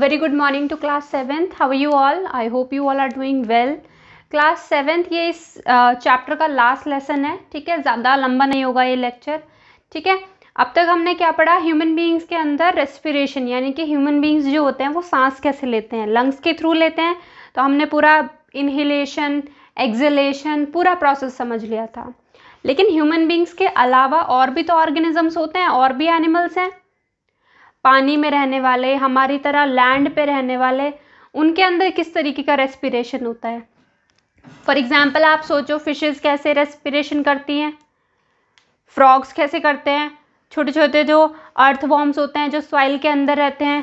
Very good morning to class 7th how you all I hope you all are doing well class seventh ये इस chapter का last lesson है ठीक है ज़्यादा लंबा नहीं होगा ये लेक्चर ठीक है अब तक हमने क्या पढ़ा ह्यूमन बींग्स के अंदर रेस्पिरेशन यानी कि ह्यूमन बींग्स जो होते हैं वो सांस कैसे लेते हैं लंग्स के थ्रू लेते हैं तो हमने पूरा इनहेलेशन एक्जलेशन पूरा प्रोसेस समझ लिया था लेकिन ह्यूमन बींग्स के अलावा और भी तो ऑर्गेनिजम्स होते हैं और भी एनिमल्स हैं पानी में रहने वाले हमारी तरह लैंड पे रहने वाले उनके अंदर किस तरीके का रेस्पिरेशन होता है फॉर एग्ज़ाम्पल आप सोचो फिशेस कैसे रेस्पिरेशन करती हैं फ्रॉग्स कैसे करते हैं छोटे छोटे जो अर्थ वॉर्म्स होते हैं जो सॉइल के अंदर रहते हैं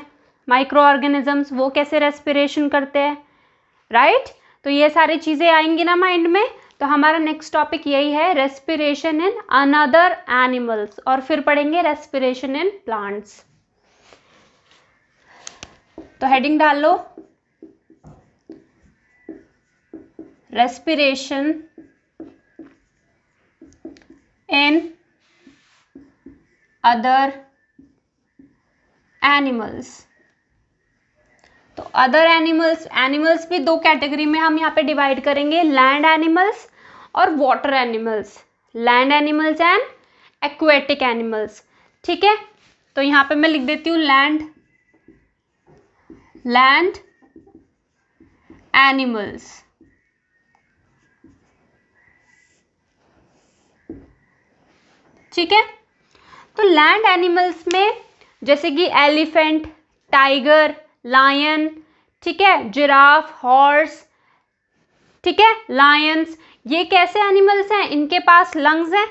माइक्रो ऑर्गेनिजम्स वो कैसे रेस्पिरेशन करते हैं राइट right? तो ये सारी चीज़ें आएंगी ना माइंड में तो हमारा नेक्स्ट टॉपिक यही है रेस्पिरेशन इन अनदर एनिमल्स और फिर पढ़ेंगे रेस्पिरेशन इन प्लांट्स तो हेडिंग डाल लो रेस्पिरेशन इन अदर एनिमल्स तो अदर एनिमल्स एनिमल्स भी दो कैटेगरी में हम यहाँ पे डिवाइड करेंगे लैंड एनिमल्स और water animals land animals and aquatic animals ठीक है तो यहाँ पे मैं लिख देती हूँ लैंड land animals ठीक है तो लैंड एनिमल्स में जैसे कि एलिफेंट टाइगर लायन ठीक है जिराफ हॉर्स ठीक है लायंस ये कैसे एनिमल्स हैं इनके पास लंग्स हैं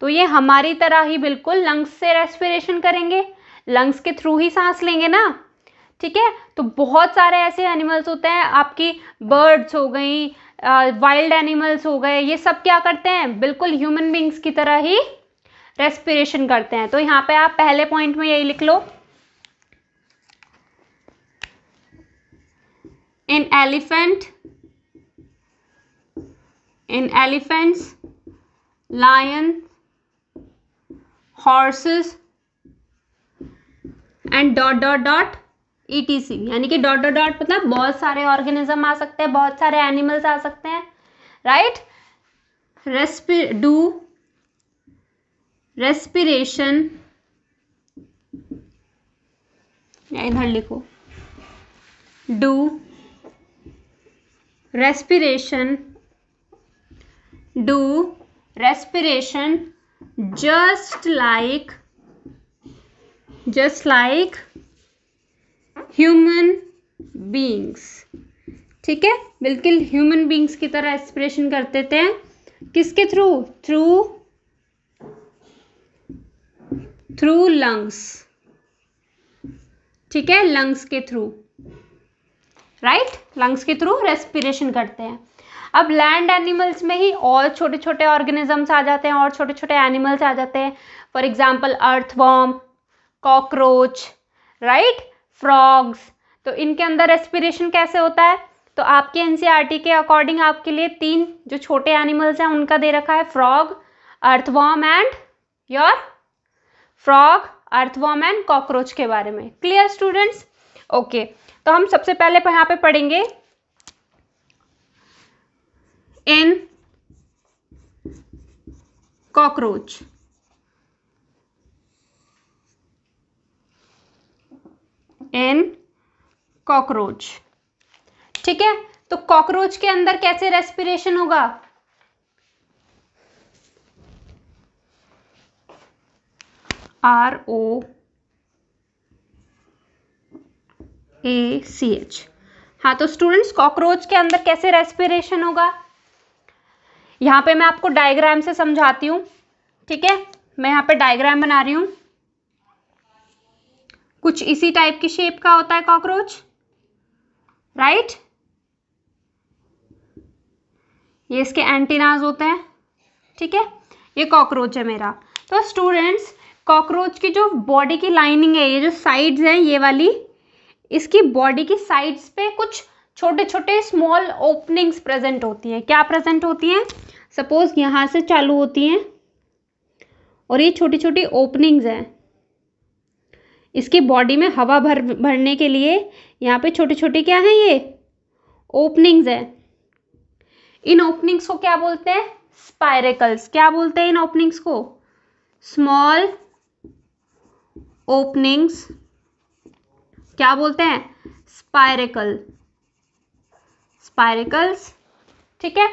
तो ये हमारी तरह ही बिल्कुल लंग्स से रेस्पिरेशन करेंगे लंग्स के थ्रू ही सांस लेंगे ना ठीक है तो बहुत सारे ऐसे एनिमल्स होते हैं आपकी बर्ड्स हो गई वाइल्ड एनिमल्स हो गए ये सब क्या करते हैं बिल्कुल ह्यूमन बींग्स की तरह ही रेस्पिरेशन करते हैं तो यहाँ पे आप पहले पॉइंट में यही लिख लो in elephant in elephants lion horses and dot dot dot etc e यानी कि डॉट डॉट डॉट मतलब बहुत सारे ऑर्गेनिज्म आ सकते हैं बहुत सारे एनिमल्स आ सकते हैं राइट रेस्पि डू रेस्पिरेशन इधर लिखो do respiration do respiration just like just like human beings ठीक है बिल्कुल ह्यूमन बींग्स की तरह एक्सप्रेशन करते थे किसके थ्रू थ्रू थ्रू लंग्स ठीक है लंग्स के थ्रू राइट लंग्स के थ्रू रेस्पिरेशन करते हैं अब लैंड एनिमल्स में ही और छोटे छोटे ऑर्गेनिजम्स आ जाते हैं और छोटे छोटे एनिमल्स आ जाते हैं for example earthworm cockroach right frogs तो इनके अंदर रेस्पिरेशन कैसे होता है तो आपके एन e के अकॉर्डिंग आपके लिए तीन जो छोटे एनिमल्स हैं उनका दे रखा है frog earthworm and your frog earthworm and cockroach के बारे में क्लियर स्टूडेंट्स ओके तो हम सबसे पहले तो यहाँ पे पढ़ेंगे इन कॉकरोच इन कॉकरोच ठीक है तो कॉकरोच के अंदर कैसे रेस्पिरेशन होगा आर ओ ए सी एच हाँ तो स्टूडेंट्स कॉकरोच के अंदर कैसे रेस्पिरेशन होगा यहां पे मैं आपको डायग्राम से समझाती हूं ठीक है मैं यहां पे डायग्राम बना रही हूं कुछ इसी टाइप की शेप का होता है कॉकरोच राइट ये इसके एंटीनाज होते हैं ठीक है ये कॉकरोच है मेरा तो स्टूडेंट्स कॉकरोच की जो बॉडी की लाइनिंग है ये जो साइड्स हैं ये वाली इसकी बॉडी की साइड्स पे कुछ छोटे छोटे स्मॉल ओपनिंग्स प्रेजेंट होती हैं क्या प्रेजेंट होती हैं सपोज यहाँ से चालू होती हैं और ये छोटी छोटी ओपनिंग्स हैं इसकी बॉडी में हवा भर भरने के लिए यहाँ पे छोटे छोटे क्या हैं ये ओपनिंग्स हैं इन ओपनिंग्स को क्या बोलते हैं स्पायरेकल्स क्या बोलते हैं इन ओपनिंग्स को स्मॉल ओपनिंग्स क्या बोलते हैं स्पायरेकल स्पायरेकल्स ठीक है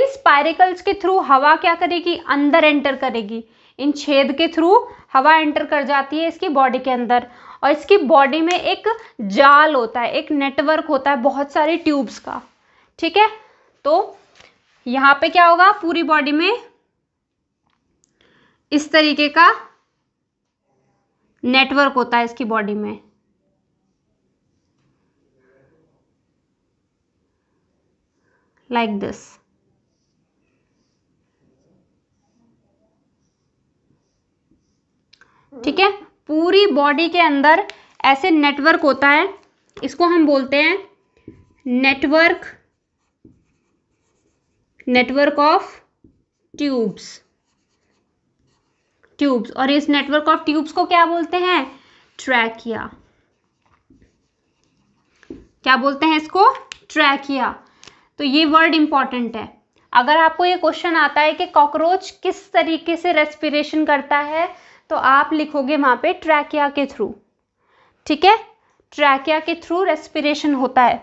इन स्पायरेकल्स के थ्रू हवा क्या करेगी अंदर एंटर करेगी इन छेद के थ्रू हवा एंटर कर जाती है इसकी बॉडी के अंदर और इसकी बॉडी में एक जाल होता है एक नेटवर्क होता है बहुत सारी ट्यूब्स का ठीक है तो यहाँ पे क्या होगा पूरी बॉडी में इस तरीके का नेटवर्क होता है इसकी बॉडी में like दिस ठीक है पूरी बॉडी के अंदर ऐसे नेटवर्क होता है इसको हम बोलते हैं network network of tubes tubes और इस नेटवर्क ऑफ ट्यूब्स को क्या बोलते हैं ट्रैकिया क्या बोलते हैं इसको ट्रैकिया तो ये वर्ड इंपॉर्टेंट है अगर आपको ये क्वेश्चन आता है कि कॉकरोच किस तरीके से रेस्पिरेशन करता है तो आप लिखोगे वहाँ पे ट्रैकिया के थ्रू ठीक है ट्रैकिया के थ्रू रेस्पिरेशन होता है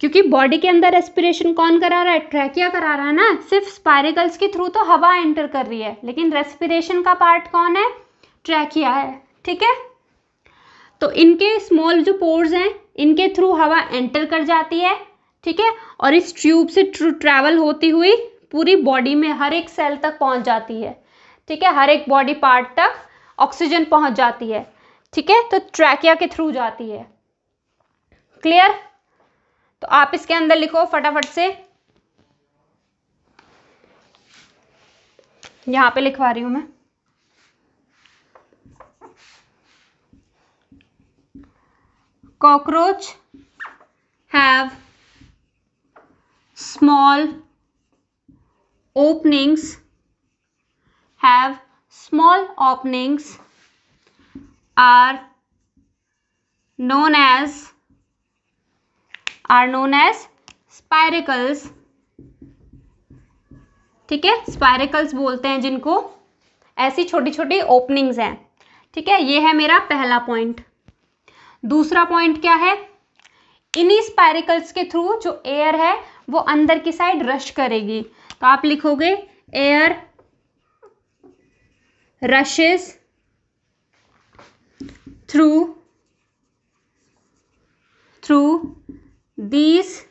क्योंकि बॉडी के अंदर रेस्पिरेशन कौन करा रहा है ट्रैकिया करा रहा है ना सिर्फ स्पायरिकल्स के थ्रू तो हवा एंटर कर रही है लेकिन रेस्पिरेशन का पार्ट कौन है ट्रैकिया है ठीक है तो इनके स्मॉल जो पोर्स हैं इनके थ्रू हवा एंटर कर जाती है ठीक है और इस ट्यूब से ट्रैवल होती हुई पूरी बॉडी में हर एक सेल तक पहुंच जाती है ठीक है हर एक बॉडी पार्ट तक ऑक्सीजन पहुंच जाती है ठीक है तो ट्रैकिया के थ्रू जाती है क्लियर तो आप इसके अंदर लिखो फटाफट से यहां पे लिखवा रही हूं मैं cockroach have small openings have small openings are known as are known as spiracles ठीक है स्पायरिकल्स बोलते हैं जिनको ऐसी छोटी छोटी ओपनिंग्स हैं ठीक है ये है मेरा पहला पॉइंट दूसरा पॉइंट क्या है इन्हीं स्पायरिकल्स के थ्रू जो एयर है वो अंदर की साइड रश करेगी तो आप लिखोगे air rushes through through these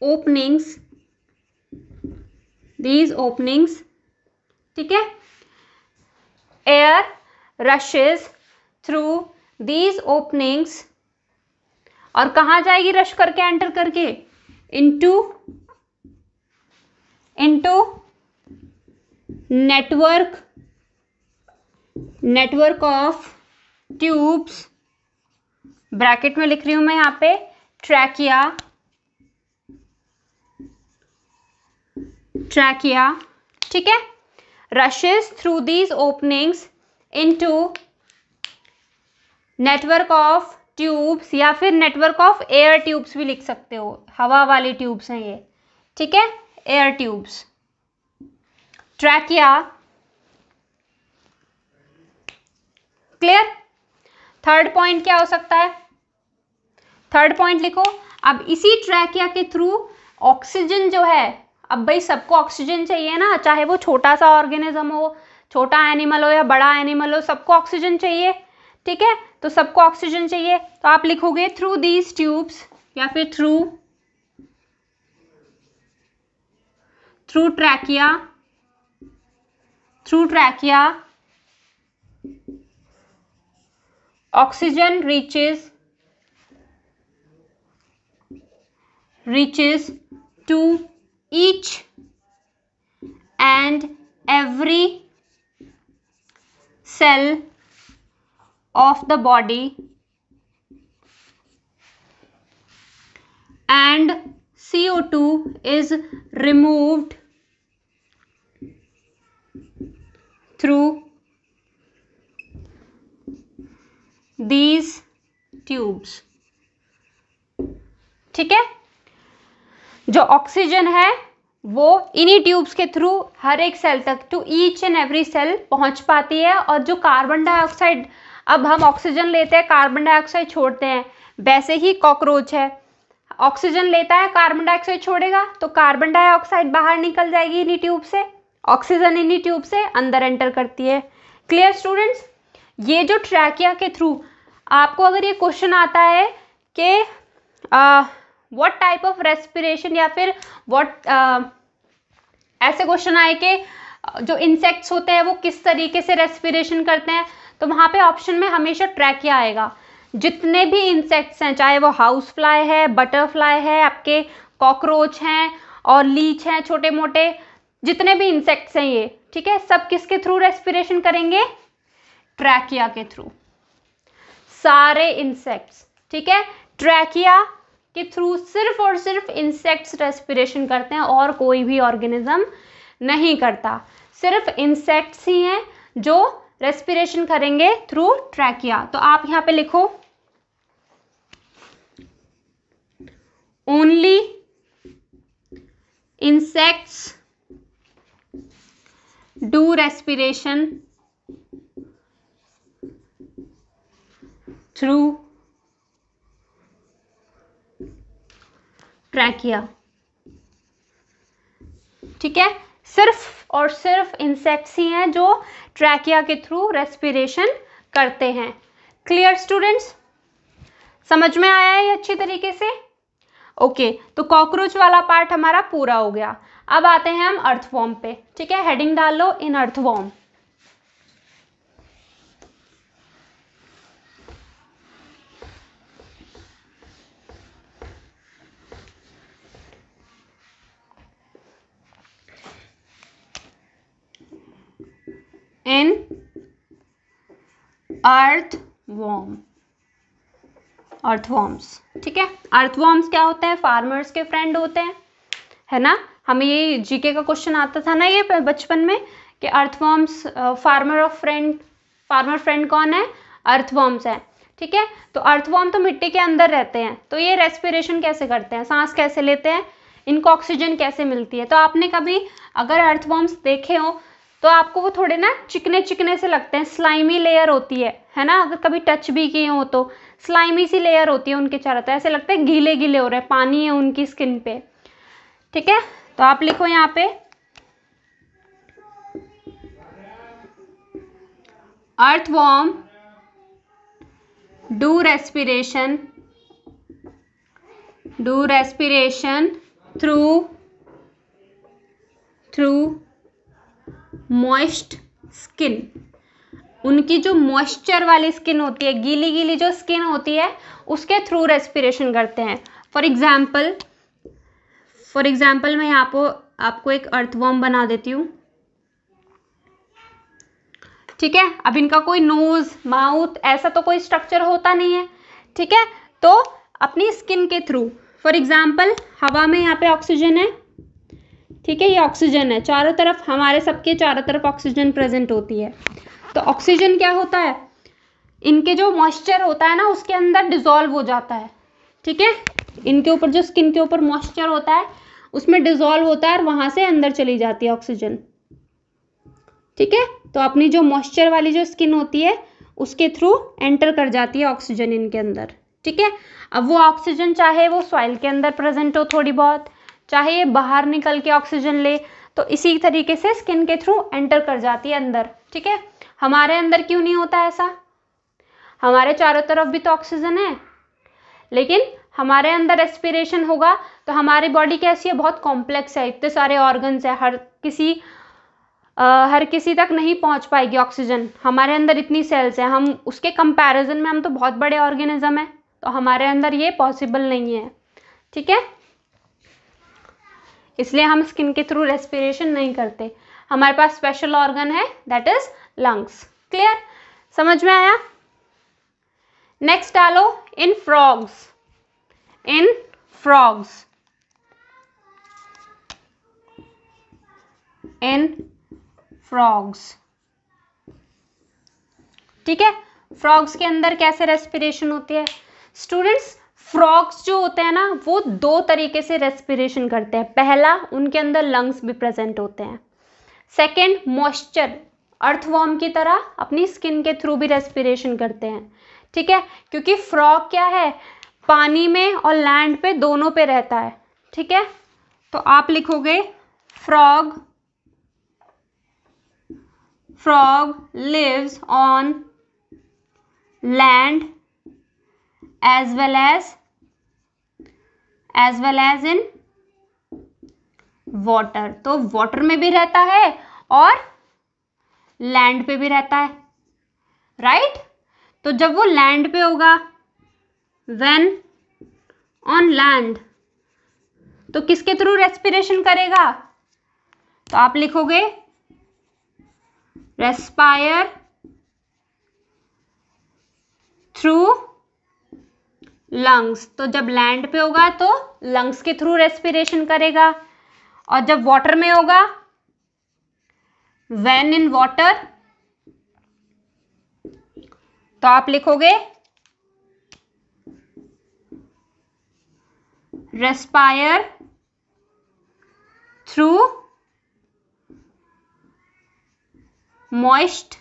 openings these openings ठीक है air rushes through these openings और कहाँ जाएगी रश करके एंटर करके into into network network of tubes bracket में लिख रही हूं मैं यहां पे ट्रैकिया ट्रैकिया ठीक है rushes through these openings into network of tubes या फिर नेटवर्क ऑफ एयर ट्यूब्स भी लिख सकते हो हवा वाली ट्यूब्स हैं ये ठीक है air tubes trachea clear third point क्या हो सकता है थर्ड पॉइंट लिखो अब इसी ट्रैकिया के थ्रू ऑक्सीजन जो है अब भाई सबको ऑक्सीजन चाहिए ना चाहे वो छोटा सा ऑर्गेनिज्म हो छोटा एनिमल हो या बड़ा एनिमल हो सबको ऑक्सीजन चाहिए ठीक है तो सबको ऑक्सीजन चाहिए तो आप लिखोगे थ्रू दीज ट्यूब्स या फिर through through trachea through trachea oxygen reaches reaches to each and every cell of the body and CO2 is removed through these tubes ठीक है जो ऑक्सीजन है वो इन्हीं ट्यूब्स के थ्रू हर एक सेल तक to each and every cell पहुंच पाती है और जो कार्बन डाइऑक्साइड अब हम ऑक्सीजन लेते हैं कार्बन डाइऑक्साइड छोड़ते हैं वैसे ही कॉकरोच है ऑक्सीजन लेता है कार्बन डाइऑक्साइड छोड़ेगा तो कार्बन डाइऑक्साइड बाहर निकल जाएगी इन्हीं ट्यूब से ऑक्सीजन इन्हीं ट्यूब से अंदर एंटर करती है क्लियर स्टूडेंट्स ये जो ट्रैकिया के थ्रू आपको अगर ये क्वेश्चन आता है कि वॉट टाइप ऑफ रेस्पिरेशन या फिर वॉट ऐसे क्वेश्चन आए कि जो इंसेक्ट्स होते हैं वो किस तरीके से रेस्पिरेशन करते हैं तो वहाँ पे ऑप्शन में हमेशा ट्रैकिया आएगा जितने भी इंसेक्ट्स हैं चाहे वो हाउस फ्लाई है बटरफ्लाई है आपके कॉकरोच हैं और लीच हैं छोटे मोटे जितने भी इंसेक्ट्स हैं ये ठीक है सब किसके थ्रू रेस्पिरेशन करेंगे ट्रैकिया के थ्रू सारे इंसेक्ट्स ठीक है ट्रैकिया के थ्रू सिर्फ और सिर्फ इंसेक्ट्स रेस्पिरेशन करते हैं और कोई भी ऑर्गेनिज्म नहीं करता सिर्फ इंसेक्ट्स ही हैं जो रेस्पिरेशन करेंगे थ्रू ट्रैकिया तो आप यहां पे लिखो only insects do respiration through trachea ठीक है सिर्फ और सिर्फ इंसेक्ट्स ही हैं जो ट्रैकिया के थ्रू रेस्पिरेशन करते हैं क्लियर स्टूडेंट्स समझ में आया है अच्छी तरीके से ओके okay, तो कॉकरोच वाला पार्ट हमारा पूरा हो गया अब आते हैं हम अर्थवॉर्म पे ठीक है हेडिंग डाल लो in earthworm in earthworm earthworms ठीक है अर्थवॉर्म्स क्या होते हैं फार्मर्स के फ्रेंड होते हैं है ना हमें ये जीके का क्वेश्चन आता था ना ये बचपन में कि earthworms farmer of friend farmer friend कौन है अर्थवॉम्स है ठीक है तो अर्थवॉर्म तो मिट्टी के अंदर रहते हैं तो ये रेस्पिरेशन कैसे करते हैं सांस कैसे लेते हैं इनको ऑक्सीजन कैसे मिलती है तो आपने कभी अगर अर्थवॉम्स देखे हो तो आपको वो थोड़े ना चिकने चिकने से लगते हैं स्लाइमी लेयर होती है है ना अगर कभी टच भी किए हो तो स्लाइमी सी लेयर होती है उनके चारों तरफ ऐसे लगता है गीले गीले हो रहे हैं पानी है उनकी स्किन पे ठीक है तो आप लिखो यहाँ पे worm do respiration do respiration through through moist skin उनकी जो मॉइस्चर वाली स्किन होती है गीली गीली जो स्किन होती है उसके थ्रू रेस्पिरेशन करते हैं फॉर एग्जाम्पल फॉर एग्जाम्पल मैं यहाँ पर आपको एक अर्थवॉर्म बना देती हूँ ठीक है अब इनका कोई नोज माउथ ऐसा तो कोई स्ट्रक्चर होता नहीं है ठीक है तो अपनी स्किन के थ्रू फॉर एग्जाम्पल हवा में यहाँ पे ऑक्सीजन है ठीक है ये ऑक्सीजन है चारों तरफ हमारे सबके चारों तरफ ऑक्सीजन प्रेजेंट होती है तो ऑक्सीजन क्या होता है इनके जो मॉइस्चर होता है ना उसके अंदर डिजोल्व हो जाता है ठीक है इनके ऊपर जो स्किन के ऊपर मॉइस्चर होता है उसमें डिजोल्व होता है और वहां से अंदर चली जाती है ऑक्सीजन ठीक है तो अपनी जो मॉइस्चर वाली जो स्किन होती है उसके थ्रू एंटर कर जाती है ऑक्सीजन इनके अंदर ठीक है अब वो ऑक्सीजन चाहे वो सॉइल के अंदर प्रेजेंट हो थोड़ी बहुत चाहे ये बाहर निकल के ऑक्सीजन ले तो इसी तरीके से स्किन के थ्रू एंटर कर जाती है अंदर ठीक है हमारे अंदर क्यों नहीं होता ऐसा हमारे चारों तरफ भी तो ऑक्सीजन है लेकिन हमारे अंदर रेस्पिरेशन होगा तो हमारी बॉडी कैसी है बहुत कॉम्प्लेक्स है इतने सारे ऑर्गन्स है हर किसी आ, हर किसी तक नहीं पहुंच पाएगी ऑक्सीजन हमारे अंदर इतनी सेल्स हैं हम उसके कंपैरिजन में हम तो बहुत बड़े ऑर्गेनिज्म हैं तो हमारे अंदर ये पॉसिबल नहीं है ठीक है इसलिए हम स्किन के थ्रू रेस्पिरेशन नहीं करते हमारे पास स्पेशल ऑर्गन है दैट इज लंग्स क्लियर समझ में आया नेक्स्ट डालो in frogs in frogs in frogs ठीक है फ्रॉग्स के अंदर कैसे रेस्पिरेशन होती है स्टूडेंट्स फ्रॉग्स जो होते हैं ना वो दो तरीके से रेस्पिरेशन करते हैं पहला उनके अंदर लंग्स भी प्रेजेंट होते हैं सेकेंड मॉइस्चर अर्थवॉर्म की तरह अपनी स्किन के थ्रू भी रेस्पिरेशन करते हैं ठीक है क्योंकि फ्रॉग क्या है पानी में और लैंड पे दोनों पे रहता है ठीक है तो आप लिखोगे frog frog lives on land as well as as well as in water तो वॉटर में भी रहता है और लैंड पे भी रहता है राइट right? तो जब वो लैंड पे होगा वेन ऑन लैंड तो किसके थ्रू रेस्पिरेशन करेगा तो आप लिखोगे रेस्पायर थ्रू लंग्स तो जब लैंड पे होगा तो लंग्स के थ्रू रेस्पिरेशन करेगा और जब वाटर में होगा वेन इन वाटर तो आप लिखोगे रेस्पायर थ्रू मॉइस्ट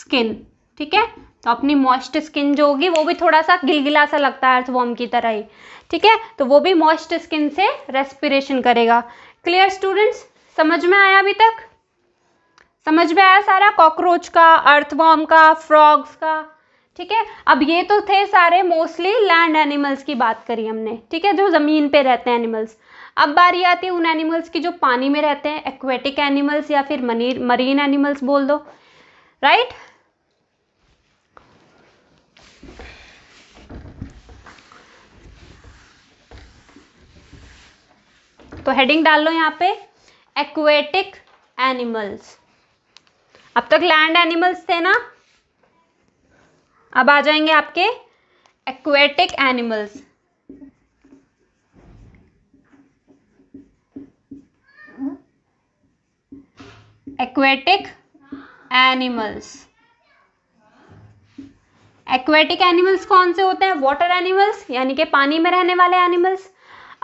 स्किन ठीक है तो अपनी मॉइस्ट स्किन जो होगी वो भी थोड़ा सा गिलगिला सा लगता है अर्थवॉर्म की तरह ही ठीक है तो वो भी मॉइस्ट स्किन से रेस्पिरेशन करेगा क्लियर स्टूडेंट्स समझ में आया अभी तक समझ में आया सारा कॉकरोच का अर्थवॉर्म का फ्रॉग्स का ठीक है अब ये तो थे सारे मोस्टली लैंड एनिमल्स की बात करी हमने ठीक है जो ज़मीन पे रहते हैं एनिमल्स अब बारी आती है उन एनिमल्स की जो पानी में रहते हैं एक्वेटिक एनिमल्स या फिर मरीन एनिमल्स बोल दो राइट तो हेडिंग डाल लो यहाँ पे एक्वेटिक एनिमल्स अब तक लैंड एनिमल्स थे ना अब आ जाएंगे आपके aquatic animals aquatic animals aquatic animals कौन से होते हैं वाटर एनिमल्स यानी कि पानी में रहने वाले एनिमल्स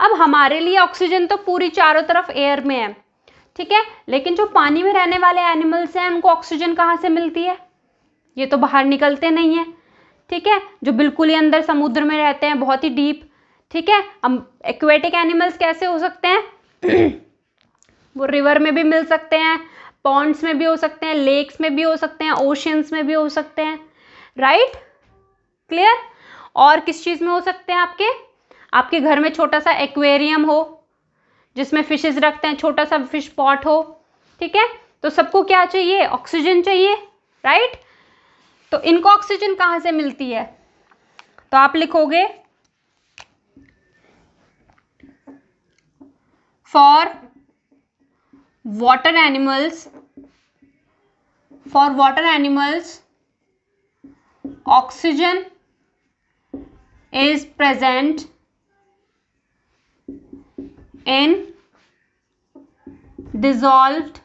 अब हमारे लिए ऑक्सीजन तो पूरी चारों तरफ एयर में है ठीक है लेकिन जो पानी में रहने वाले एनिमल्स हैं उनको ऑक्सीजन कहाँ से मिलती है ये तो बाहर निकलते नहीं है ठीक है जो बिल्कुल ही अंदर समुद्र में रहते हैं बहुत ही डीप ठीक है अब एक्वेटिक एनिमल्स कैसे हो सकते हैं वो रिवर में भी मिल सकते हैं पॉन्ड्स में भी हो सकते हैं लेक्स में भी हो सकते हैं ओशंस में भी हो सकते हैं राइट क्लियर और किस चीज़ में हो सकते हैं आपके आपके घर में छोटा सा एक्वेरियम हो जिसमें फिशेज रखते हैं छोटा सा फिश पॉट हो ठीक है तो सबको क्या चाहिए ऑक्सीजन चाहिए राइट तो इनको ऑक्सीजन कहाँ से मिलती है तो आप लिखोगे for water animals for water animals oxygen is present in dissolved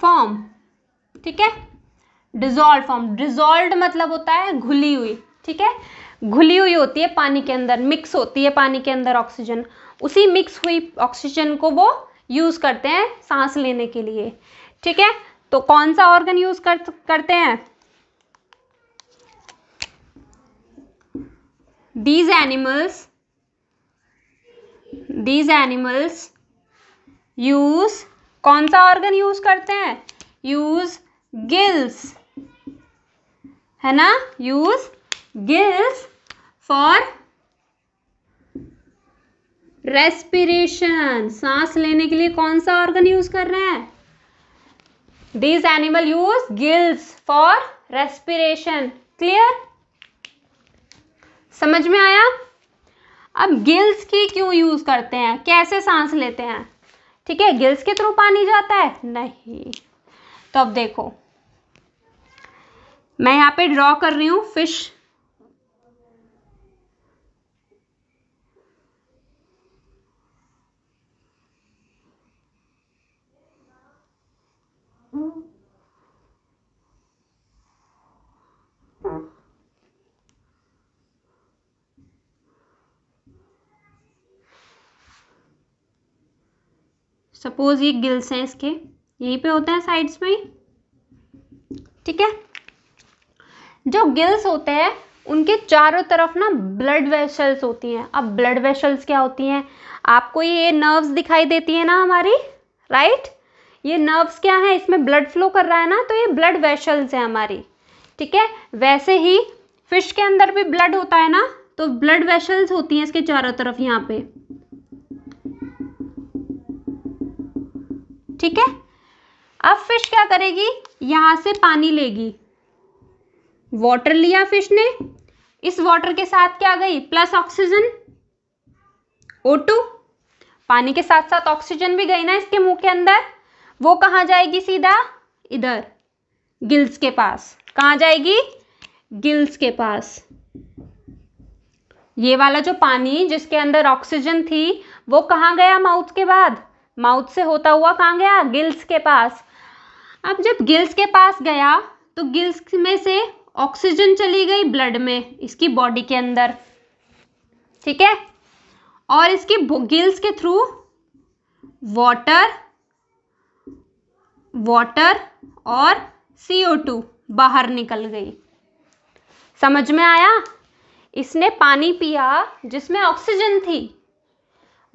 form ठीक है डिजोल्व फॉर्म डिजोल्व मतलब होता है घुली हुई ठीक है घुली हुई होती है पानी के अंदर मिक्स होती है पानी के अंदर ऑक्सीजन उसी मिक्स हुई ऑक्सीजन को वो यूज़ करते हैं सांस लेने के लिए ठीक है तो कौन सा ऑर्गन यूज़ कर, करते हैं these animals these animals use कौन सा ऑर्गन यूज करते हैं यूज गिल्स है ना यूज गिल्स फॉर रेस्पिरेशन सांस लेने के लिए कौन सा ऑर्गन यूज कर रहे हैं this animal use gills for respiration clear समझ में आया अब गिल्स की क्यों यूज़ करते हैं कैसे सांस लेते हैं ठीक है गिल्स के थ्रू पानी जाता है नहीं तो अब देखो मैं यहाँ पे ड्रॉ कर रही हूँ फिश सपोज ये गिल्स हैं इसके यहीं पे होते हैं साइड्स में ही ठीक है जो गिल्स होते हैं उनके चारों तरफ ना ब्लड वेसल्स होती हैं अब ब्लड वेसल्स क्या होती हैं आपको ये नर्व्स दिखाई देती है ना हमारी राइट ये नर्व्स क्या है इसमें ब्लड फ्लो कर रहा है ना तो ये ब्लड वेसल्स है हमारी ठीक है वैसे ही फिश के अंदर भी ब्लड होता है ना तो ब्लड वेसल्स होती हैं इसके चारों तरफ यहाँ पे ठीक है अब फिश क्या करेगी यहां से पानी लेगी वाटर लिया फिश ने इस वाटर के साथ क्या गई प्लस ऑक्सीजन O2 पानी के साथ साथ ऑक्सीजन भी गई ना इसके मुंह के अंदर वो कहां जाएगी सीधा इधर गिल्स के पास कहा जाएगी गिल्स के पास ये वाला जो पानी जिसके अंदर ऑक्सीजन थी वो कहां गया माउथ के बाद माउथ से होता हुआ कहाँ गया गिल्स के पास अब जब गिल्स के पास गया तो गिल्स में से ऑक्सीजन चली गई ब्लड में इसकी बॉडी के अंदर ठीक है और इसकी गिल्स के थ्रू वाटर वाटर और CO2 बाहर निकल गई समझ में आया इसने पानी पिया जिसमें ऑक्सीजन थी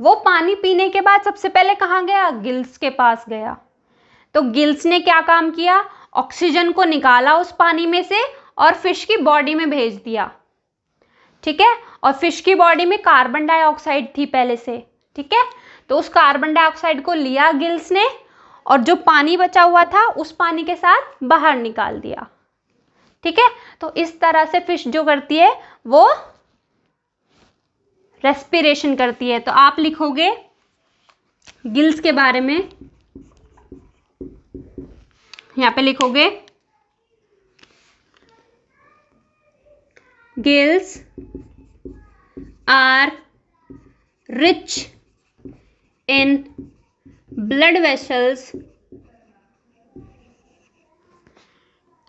वो पानी पीने के बाद सबसे पहले कहाँ गया गिल्स के पास गया तो गिल्स ने क्या काम किया ऑक्सीजन को निकाला उस पानी में से और फिश की बॉडी में भेज दिया ठीक है और फिश की बॉडी में कार्बन डाइऑक्साइड थी पहले से ठीक है तो उस कार्बन डाइऑक्साइड को लिया गिल्स ने और जो पानी बचा हुआ था उस पानी के साथ बाहर निकाल दिया ठीक है तो इस तरह से फिश जो करती है वो रेस्पिरेशन करती है तो आप लिखोगे गिल्स के बारे में यहाँ पे लिखोगे gills are rich in blood vessels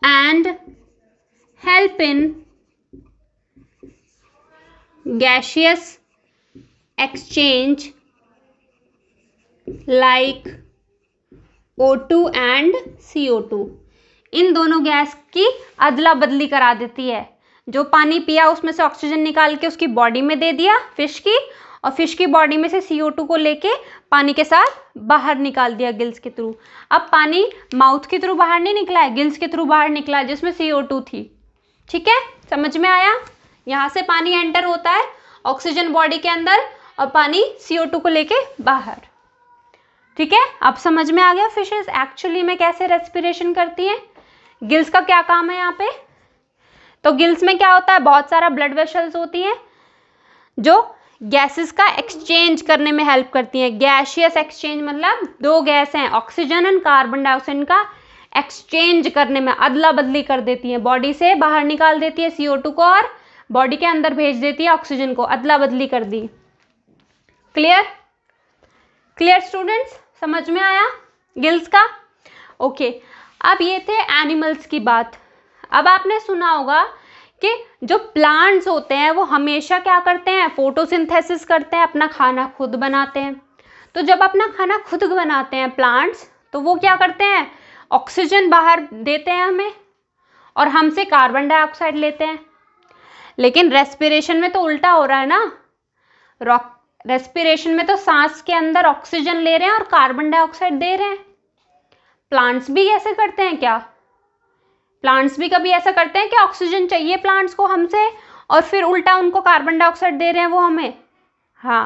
and help in gaseous exchange like O two and C O two इन दोनों गैस की अदला बदली करा देती है जो पानी पिया उसमें से ऑक्सीजन निकाल के उसकी बॉडी में दे दिया फिश की और फिश की बॉडी में से टू को लेके पानी के साथ बाहर निकाल दिया गिल्स के थ्रू अब पानी माउथ के थ्रू बाहर नहीं निकला है गिल्स के थ्रू बाहर निकला है जिसमें टू थी ठीक है समझ में आया यहाँ से पानी एंटर होता है ऑक्सीजन बॉडी के अंदर और पानी CO2 को लेके बाहर ठीक है आप समझ में आ गया फिशेज एक्चुअली में कैसे रेस्पिरेशन करती हैं गिल्स का क्या काम है यहाँ पे तो गिल्स में क्या होता है बहुत सारा ब्लड वेसल्स होती हैं जो गैसेस का एक्सचेंज करने में हेल्प करती हैं गैशियस एक्सचेंज मतलब दो गैस हैं ऑक्सीजन एंड कार्बन डाइऑक्साइड का एक्सचेंज करने में अदला बदली कर देती हैं बॉडी से बाहर निकाल देती है सीओ को और बॉडी के अंदर भेज देती है ऑक्सीजन को अदला बदली कर दी क्लियर क्लियर स्टूडेंट्स समझ में आया गिल्स का ओके okay. अब ये थे एनिमल्स की बात अब आपने सुना होगा कि जो प्लांट्स होते हैं वो हमेशा क्या करते हैं फोटोसिंथेसिस करते हैं अपना खाना खुद बनाते हैं तो जब अपना खाना खुद बनाते हैं प्लांट्स तो वो क्या करते हैं ऑक्सीजन बाहर देते हैं हमें और हमसे कार्बन डाइऑक्साइड लेते हैं लेकिन रेस्पिरेशन में तो उल्टा हो रहा है ना रॉक रेस्पिरेशन में तो सांस के अंदर ऑक्सीजन ले रहे हैं और कार्बन डाइऑक्साइड दे रहे हैं प्लांट्स भी ऐसे करते हैं क्या प्लांट्स भी कभी ऐसा करते हैं कि ऑक्सीजन चाहिए प्लांट्स को हमसे और फिर उल्टा उनको कार्बन डाइऑक्साइड दे रहे हैं वो हमें हाँ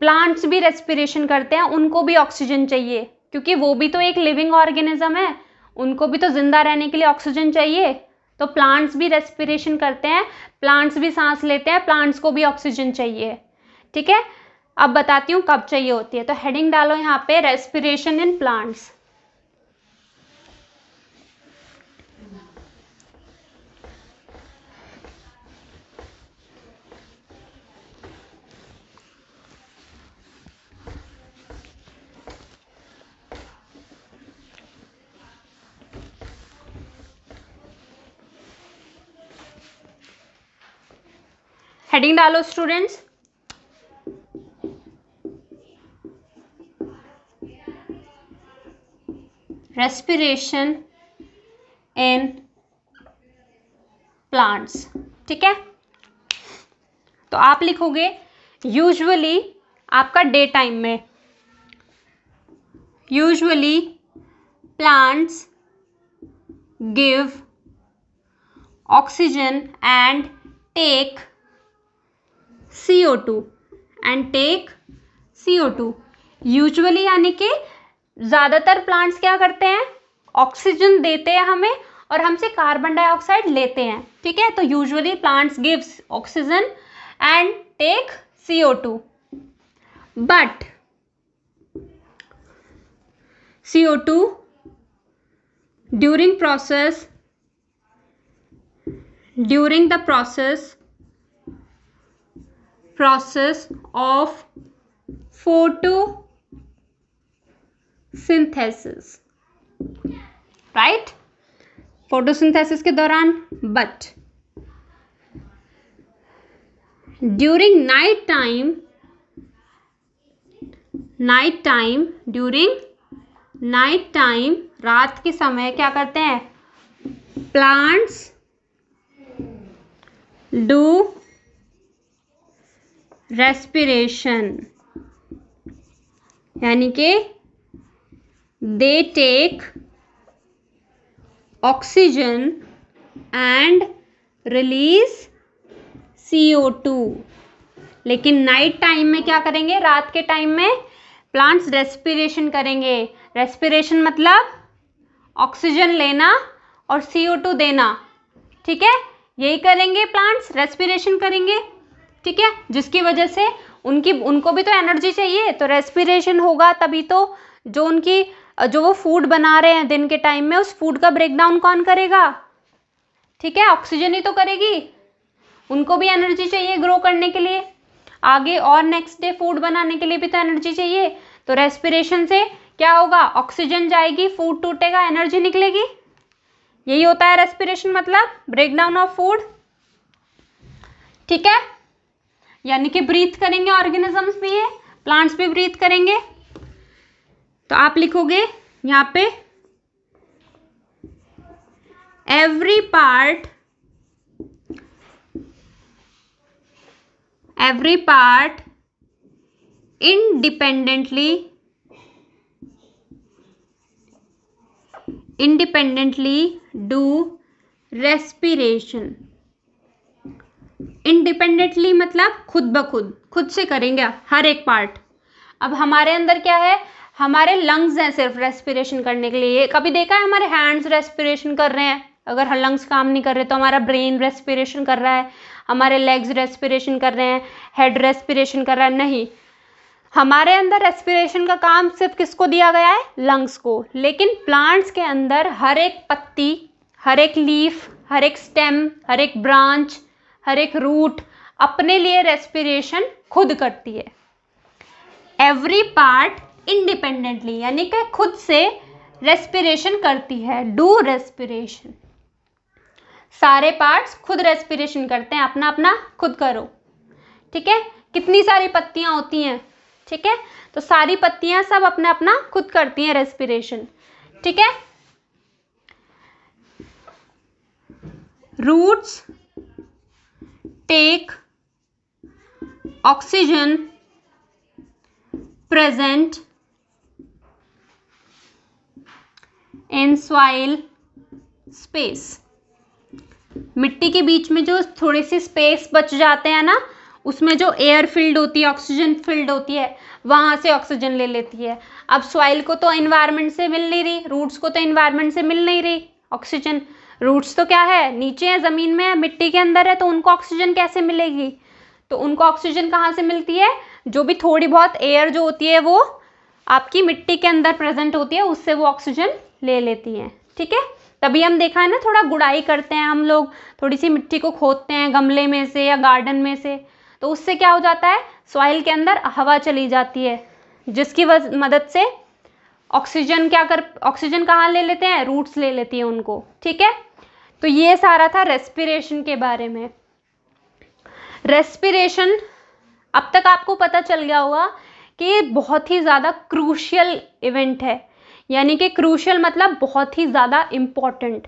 प्लांट्स भी रेस्पिरेशन करते हैं उनको भी ऑक्सीजन चाहिए क्योंकि वो भी तो एक लिविंग ऑर्गेनिज्म है उनको भी तो ज़िंदा रहने के लिए ऑक्सीजन चाहिए तो प्लांट्स भी रेस्पिरेशन करते हैं प्लांट्स भी सांस लेते हैं प्लांट्स को भी ऑक्सीजन चाहिए ठीक है अब बताती हूँ कब चाहिए होती है तो हेडिंग डालो यहाँ पे रेस्पिरेशन इन प्लांट्स हेडिंग डालो स्टूडेंट्स रेस्पिरेशन इन प्लांट्स ठीक है तो आप लिखोगे यूजुअली आपका डे टाइम में usually plants and take CO two and take CO two usually यानी कि ज़्यादातर प्लांट्स क्या करते हैं ऑक्सीजन देते हैं हमें और हमसे कार्बन डाइऑक्साइड लेते हैं ठीक है तो usually plants gives oxygen and take CO two but CO two during process during the process process of photosynthesis right photosynthesis के दौरान but during night time night time during night time रात के समय क्या करते हैं plants do respiration यानी कि they take oxygen and release CO2 लेकिन नाइट टाइम में क्या करेंगे रात के टाइम में प्लांट्स रेस्पिरेशन करेंगे रेस्पिरेशन मतलब ऑक्सीजन लेना और CO2 देना ठीक है यही करेंगे प्लांट्स रेस्पिरेशन करेंगे ठीक है जिसकी वजह से उनकी उनको भी तो एनर्जी चाहिए तो रेस्पिरेशन होगा तभी तो जो उनकी जो वो फूड बना रहे हैं दिन के टाइम में उस फूड का ब्रेकडाउन कौन करेगा ठीक है ऑक्सीजन ही तो करेगी उनको भी एनर्जी चाहिए ग्रो करने के लिए आगे और नेक्स्ट डे फूड बनाने के लिए भी तो एनर्जी चाहिए तो रेस्पिरेशन से क्या होगा ऑक्सीजन जाएगी फूड टूटेगा एनर्जी निकलेगी यही होता है रेस्पिरेशन मतलब ब्रेकडाउन ऑफ फूड ठीक है यानी कि ब्रीथ करेंगे ऑर्गेनिजम्स भी है प्लांट्स भी ब्रीथ करेंगे तो आप लिखोगे यहाँ पे every part every part independently independently do respiration independently मतलब खुद ब खुद खुद से करेंगे हर एक पार्ट अब हमारे अंदर क्या है हमारे लंग्स हैं सिर्फ रेस्पिरेशन करने के लिए कभी देखा है हमारे हैंड्स रेस्पिरेशन कर रहे हैं अगर लंग्स काम नहीं कर रहे तो हमारा ब्रेन रेस्पिरेशन कर रहा है हमारे लेग्स रेस्पिरेशन कर रहे हैं हेड रेस्पिरेशन कर रहा है नहीं हमारे अंदर रेस्पिरेशन का काम सिर्फ किसको दिया गया है लंग्स को लेकिन प्लांट्स के अंदर हर एक पत्ती हर एक लीफ हर एक स्टेम हर एक ब्रांच हर एक रूट अपने लिए रेस्पिरेशन खुद करती है एवरी पार्ट इंडिपेंडेंटली यानी कि खुद से रेस्पिरेशन करती है डू रेस्पिरेशन सारे पार्ट्स खुद रेस्पिरेशन करते हैं अपना अपना खुद करो ठीक है कितनी सारी पत्तियां होती हैं ठीक है तो सारी पत्तियां सब अपना अपना खुद करती हैं रेस्पिरेशन ठीक है roots take oxygen present in soil space मिट्टी के बीच में जो थोड़े से स्पेस बच जाते हैं ना उसमें जो एयर फील्ड होती है ऑक्सीजन फील्ड होती है वहाँ से ऑक्सीजन ले लेती है अब सॉइल को तो इन्वायरमेंट से मिल नहीं रही रूट्स को तो इन्वायरमेंट से मिल नहीं रही ऑक्सीजन रूट्स तो क्या है नीचे है ज़मीन में है मिट्टी के अंदर है तो उनको ऑक्सीजन कैसे मिलेगी तो उनको ऑक्सीजन कहाँ से मिलती है जो भी थोड़ी बहुत एयर जो होती है वो आपकी मिट्टी के अंदर प्रेजेंट होती है उससे वो ऑक्सीजन ले लेती हैं ठीक है तभी हम देखा है ना थोड़ा गुड़ाई करते हैं हम लोग थोड़ी सी मिट्टी को खोदते हैं गमले में से या गार्डन में से तो उससे क्या हो जाता है सॉइल के अंदर हवा चली जाती है जिसकी मदद से ऑक्सीजन क्या कर ऑक्सीजन कहाँ ले लेते हैं रूट्स ले लेती है उनको ठीक है तो ये सारा था रेस्पिरेशन के बारे में रेस्पिरेशन अब तक आपको पता चल गया होगा कि बहुत ही ज़्यादा क्रूशियल इवेंट है यानी कि क्रूशल मतलब बहुत ही ज़्यादा इम्पॉर्टेंट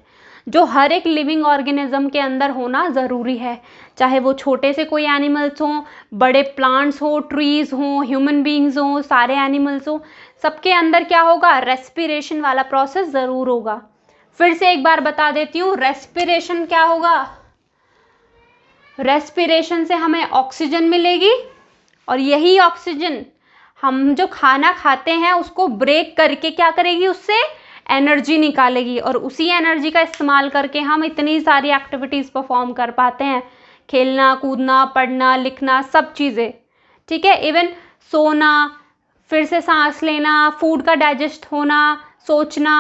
जो हर एक लिविंग ऑर्गेनिज्म के अंदर होना ज़रूरी है चाहे वो छोटे से कोई एनिमल्स हों बड़े प्लांट्स हों ट्रीज़ हों ह्यूमन बींग्स हों सारे एनिमल्स हों सबके अंदर क्या होगा रेस्पिरेशन वाला प्रोसेस ज़रूर होगा फिर से एक बार बता देती हूँ रेस्पिरेशन क्या होगा रेस्पिरेशन से हमें ऑक्सीजन मिलेगी और यही ऑक्सीजन हम जो खाना खाते हैं उसको ब्रेक करके क्या करेगी उससे एनर्जी निकालेगी और उसी एनर्जी का इस्तेमाल करके हम इतनी सारी एक्टिविटीज़ परफॉर्म कर पाते हैं खेलना कूदना पढ़ना लिखना सब चीज़ें ठीक है इवन सोना फिर से सांस लेना फूड का डाइजेस्ट होना सोचना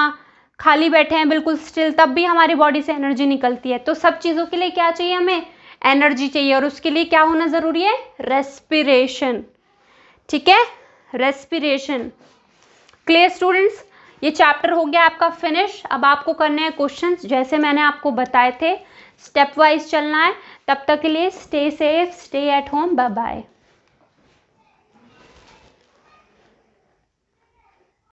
खाली बैठे हैं बिल्कुल स्टिल तब भी हमारी बॉडी से एनर्जी निकलती है तो सब चीज़ों के लिए क्या चाहिए हमें एनर्जी चाहिए और उसके लिए क्या होना ज़रूरी है रेस्पिरेशन ठीक है रेस्पिरेशन क्लियर स्टूडेंट्स ये चैप्टर हो गया आपका फिनिश अब आपको करने हैं क्वेश्चंस जैसे मैंने आपको बताए थे स्टेप वाइज चलना है तब तक के लिए stay safe stay at home bye bye